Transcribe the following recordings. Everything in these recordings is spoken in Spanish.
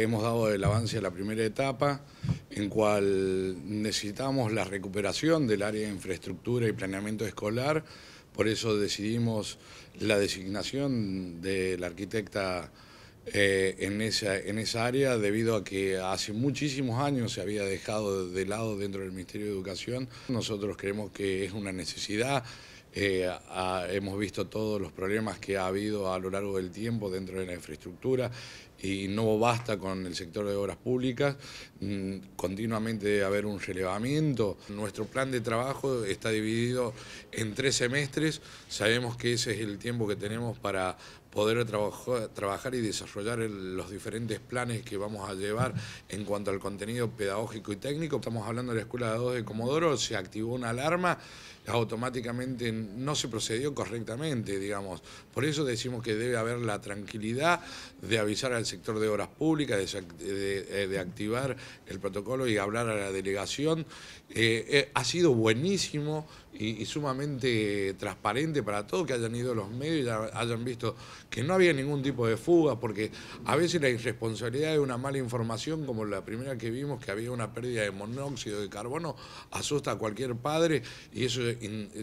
Hemos dado el avance a la primera etapa, en cual necesitamos la recuperación del área de infraestructura y planeamiento escolar, por eso decidimos la designación de la arquitecta eh, en, esa, en esa área, debido a que hace muchísimos años se había dejado de lado dentro del Ministerio de Educación. Nosotros creemos que es una necesidad, eh, hemos visto todos los problemas que ha habido a lo largo del tiempo dentro de la infraestructura y no basta con el sector de obras públicas, mm, continuamente debe haber un relevamiento. Nuestro plan de trabajo está dividido en tres semestres, sabemos que ese es el tiempo que tenemos para poder trabajar, y desarrollar los diferentes planes que vamos a llevar en cuanto al contenido pedagógico y técnico. Estamos hablando de la Escuela de 2 de Comodoro, se activó una alarma, automáticamente no se procedió correctamente, digamos. Por eso decimos que debe haber la tranquilidad de avisar al sector de obras públicas, eh, de, activar el protocolo y hablar a la delegación. Eh, eh, ha sido buenísimo y, sumamente transparente para todos que hayan ido los medios y hayan visto que no había ningún tipo de fuga, porque a veces la irresponsabilidad de una mala información, como la primera que vimos, que había una pérdida de monóxido de carbono, asusta a cualquier padre y eso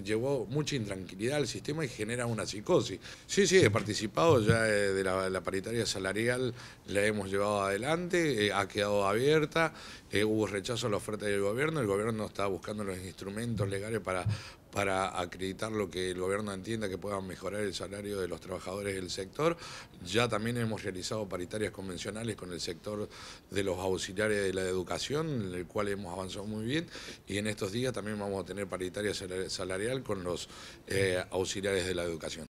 llevó mucha intranquilidad al sistema y genera una psicosis. Sí, sí, he participado ya de la paritaria salarial la hemos llevado adelante, eh, ha quedado abierta, eh, hubo rechazo a la oferta del gobierno, el gobierno está buscando los instrumentos legales para, para acreditar lo que el gobierno entienda que puedan mejorar el salario de los trabajadores del sector. Ya también hemos realizado paritarias convencionales con el sector de los auxiliares de la educación, en el cual hemos avanzado muy bien, y en estos días también vamos a tener paritaria salarial con los eh, auxiliares de la educación.